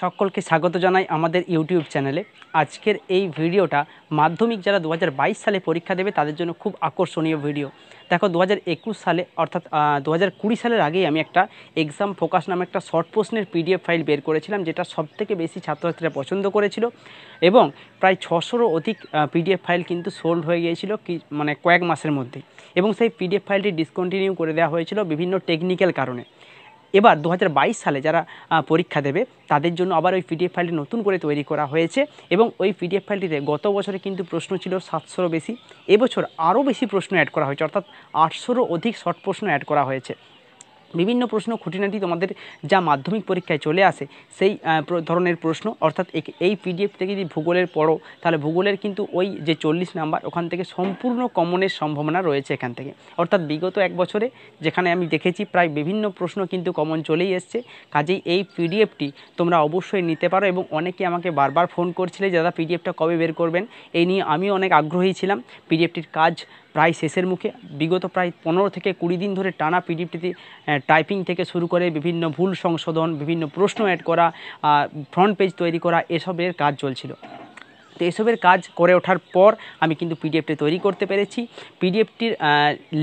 সকলকে স্বাগত জানাই আমাদের ইউটিউব চ্যানেলে আজকের এই ভিডিওটা মাধ্যমিক যারা দু সালে পরীক্ষা দেবে তাদের জন্য খুব আকর্ষণীয় ভিডিও দেখো দু সালে অর্থাৎ দু সালের আগেই আমি একটা এক্সাম ফোকাস নামে একটা শর্ট প্রশ্নের পিডিএফ ফাইল বের করেছিলাম যেটা সবথেকে বেশি ছাত্রছাত্রীরা পছন্দ করেছিল এবং প্রায় ছশোরও অধিক পিডিএফ ফাইল কিন্তু সোল্ড হয়ে গিয়েছিল কি মানে কয়েক মাসের মধ্যে এবং সেই পিডিএফ ফাইলটি ডিসকন্টিনিউ করে দেওয়া হয়েছিল বিভিন্ন টেকনিক্যাল কারণে এবার দু সালে যারা পরীক্ষা দেবে তাদের জন্য আবার ওই পিডিএফ ফাইলটি নতুন করে তৈরি করা হয়েছে এবং ওই পিডিএফ ফাইলটিতে গত বছরে কিন্তু প্রশ্ন ছিল সাতশোরও বেশি এবছর আরও বেশি প্রশ্ন অ্যাড করা হয়েছে অর্থাৎ আটশোরও অধিক শর্ট প্রশ্ন অ্যাড করা হয়েছে বিভিন্ন প্রশ্ন খুঁটিনাটি তোমাদের যা মাধ্যমিক পরীক্ষায় চলে আসে সেই ধরনের প্রশ্ন অর্থাৎ এই পিডিএফ থেকে যদি ভূগোলের পড়ো তাহলে ভূগোলের কিন্তু ওই যে চল্লিশ নাম্বার ওখান থেকে সম্পূর্ণ কমনের সম্ভাবনা রয়েছে এখান থেকে অর্থাৎ বিগত এক বছরে যেখানে আমি দেখেছি প্রায় বিভিন্ন প্রশ্ন কিন্তু কমন চলেই এসছে কাজেই এই পিডিএফটি তোমরা অবশ্যই নিতে পারো এবং অনেকে আমাকে বারবার ফোন করছিলে যে দাদা পিডিএফটা কবে বের করবেন এই নিয়ে আমি অনেক আগ্রহী ছিলাম পিডিএফটির কাজ প্রায় শেষের মুখে বিগত প্রায় পনেরো থেকে কুড়ি দিন ধরে টানা পিডিএফটিতে টাইপিং থেকে শুরু করে বিভিন্ন ভুল সংশোধন বিভিন্ন প্রশ্ন অ্যাড করা ফ্রন্ট পেজ তৈরি করা এসবের কাজ চলছিল তো এসবের কাজ করে ওঠার পর আমি কিন্তু পিডিএফটি তৈরি করতে পেরেছি পিডিএফটির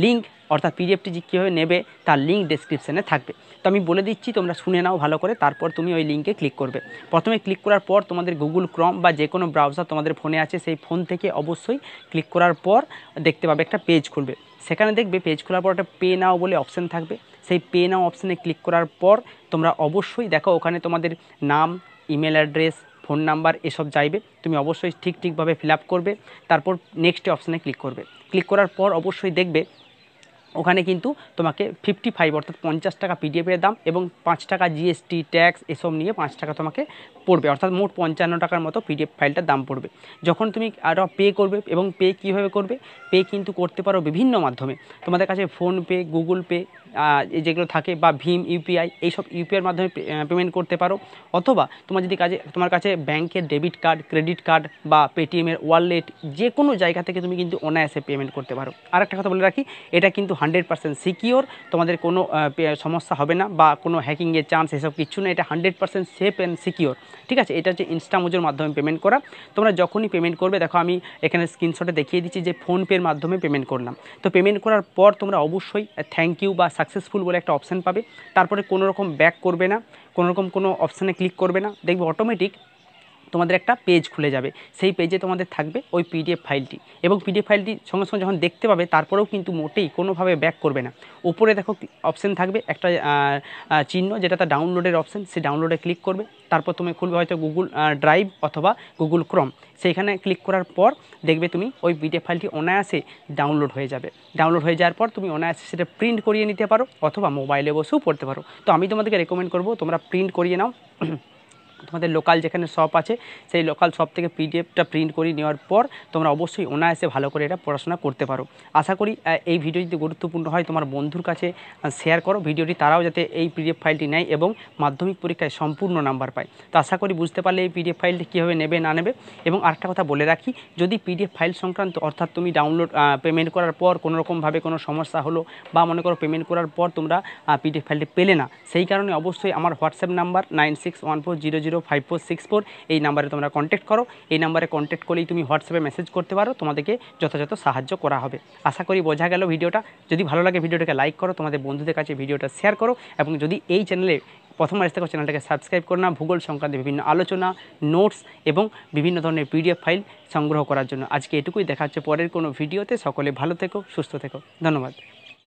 লিঙ্ক অর্থাৎ পিডিএফটি যে কীভাবে নেবে তার লিঙ্ক ডেসক্রিপশানে থাকবে তো আমি বলে দিচ্ছি তোমরা শুনে নাও ভালো করে তারপর তুমি ওই লিঙ্কে ক্লিক করবে প্রথমে ক্লিক করার পর তোমাদের গুগল ক্রম বা যে কোনো ব্রাউজার তোমাদের ফোনে আছে সেই ফোন থেকে অবশ্যই ক্লিক করার পর দেখতে পাবে একটা পেজ খুলবে সেখানে দেখবে পেজ খোলার পর একটা পে নাও বলে অপশান থাকবে সেই পে নাও অপশানে ক্লিক করার পর তোমরা অবশ্যই দেখো ওখানে তোমাদের নাম ইমেল অ্যাড্রেস ফোন নাম্বার এসব চাইবে তুমি অবশ্যই ঠিক ঠিকভাবে ফিল করবে তারপর নেক্সট অপশানে ক্লিক করবে ক্লিক করার পর অবশ্যই দেখবে ওখানে কিন্তু তোমাকে ফিফটি ফাইভ অর্থাৎ পঞ্চাশ টাকা পিডিএফের দাম এবং পাঁচ টাকা জিএসটি ট্যাক্স এসব নিয়ে পাঁচ টাকা তোমাকে পড়বে অর্থাৎ মোট পঞ্চান্ন টাকার মতো পিডিএফ ফাইলটার দাম পড়বে যখন তুমি আরও পে করবে এবং পে কীভাবে করবে পে কিন্তু করতে পারো বিভিন্ন মাধ্যমে তোমাদের কাছে ফোনপে গুগল পে যেগুলো থাকে বা ভীম ইউপিআই এইসব ইউপিআইয়ের মাধ্যমে পেমেন্ট করতে পারো অথবা তোমার যদি কাজে তোমার কাছে ব্যাংকের ডেবিট কার্ড ক্রেডিট কার্ড বা পেটিএমের ওয়ালেট যে কোনো জায়গা থেকে তুমি কিন্তু অনায়াসে পেমেন্ট করতে পারো আর একটা কথা বলে রাখি এটা কিন্তু হান্ড্রেড পার্সেন্ট সিকিওর তোমাদের কোনো সমস্যা হবে না বা কোনো হ্যাকিংয়ের চান্স এসব কিছু না এটা hundred percent safe and secure ঠিক আছে এটা হচ্ছে ইনস্টামোজোর মাধ্যমে পেমেন্ট করা তোমরা যখনই পেমেন্ট করবে দেখো আমি এখানে স্ক্রিনশটে দেখিয়ে দিচ্ছি যে ফোনপের মাধ্যমে পেমেন্ট করলাম তো পেমেন্ট করার পর তোমরা অবশ্যই থ্যাংক ইউ বা সাকসেসফুল বলে একটা অপশান পাবে তারপরে কোনো রকম ব্যাক করবে না কোনো রকম কোনো অপশানে ক্লিক করবে না দেখবে অটোমেটিক তোমাদের একটা পেজ খুলে যাবে সেই পেজে তোমাদের থাকবে ওই পিডিএফ ফাইলটি এবং পিডিএফ ফাইলটি সঙ্গে সঙ্গে যখন দেখতে পাবে তারপরেও কিন্তু মোটেই কোনোভাবে ব্যাক করবে না ওপরে দেখো অপশান থাকবে একটা চিহ্ন যেটা তার ডাউনলোডের অপশান সে ডাউনলোডে ক্লিক করবে তারপর তুমি খুলবে হয়তো গুগল ড্রাইভ অথবা গুগল ক্রম সেইখানে ক্লিক করার পর দেখবে তুমি ওই পিডিএফ ফাইলটি অনায়াসে ডাউনলোড হয়ে যাবে ডাউনলোড হয়ে যাওয়ার পর তুমি অনায়াসে সেটা প্রিন্ট করিয়ে নিতে পারো অথবা মোবাইলে বসেও পড়তে পারো তো আমি তোমাদেরকে রেকমেন্ড করবো তোমরা প্রিন্ট করিয়ে নাও তোমাদের লোকাল যেখানে শপ আছে সেই লোকাল শপ থেকে পিডিএফটা প্রিন্ট করে নেওয়ার পর তোমরা অবশ্যই অনায়াসে ভালো করে এটা পড়াশোনা করতে পারো আশা করি এই ভিডিও যদি গুরুত্বপূর্ণ হয় তোমার বন্ধুর কাছে শেয়ার করো ভিডিওটি তারাও যাতে এই পিডিএফ ফাইলটি নেয় এবং মাধ্যমিক পরীক্ষায় সম্পূর্ণ নাম্বার পায় তো আশা করি বুঝতে পারলে এই পিডিএফ ফাইলটি কীভাবে নেবে না নেবে এবং আরেকটা কথা বলে রাখি যদি পিডিএফ ফাইল সংক্রান্ত অর্থাৎ তুমি ডাউনলোড পেমেন্ট করার পর কোনোরকমভাবে কোনো সমস্যা হলো বা মনে করো পেমেন্ট করার পর তোমরা পিডিএফ ফাইলটি পেলে না সেই কারণে অবশ্যই আমার WhatsApp number nine six one four zero zero zero five four six four এই নাম্বারে তোমরা কন্ট্যাক্ট করো এই নাম্বারে কন্ট্যাক্ট করলেই তুমি হোয়াটসঅ্যাপে মেসেজ করতে পারো তোমাদেরকে যথাযথ সাহায্য করা হবে আশা করি বোঝা গেল ভিডিওটা যদি ভালো লাগে ভিডিওটাকে লাইক করো তোমাদের বন্ধুদের কাছে ভিডিওটা শেয়ার করো এবং যদি এই চ্যানেলে প্রথমবার এসে থাকো চ্যানেলটাকে সাবস্ক্রাইব করো না ভূগোল সংক্রান্ত বিভিন্ন আলোচনা নোটস এবং বিভিন্ন ধরনের পিডিএফ ফাইল সংগ্রহ করার জন্য আজকে এটুকুই দেখা হচ্ছে পরের কোনো ভিডিওতে সকলে ভালো থেকো সুস্থ থেকো ধন্যবাদ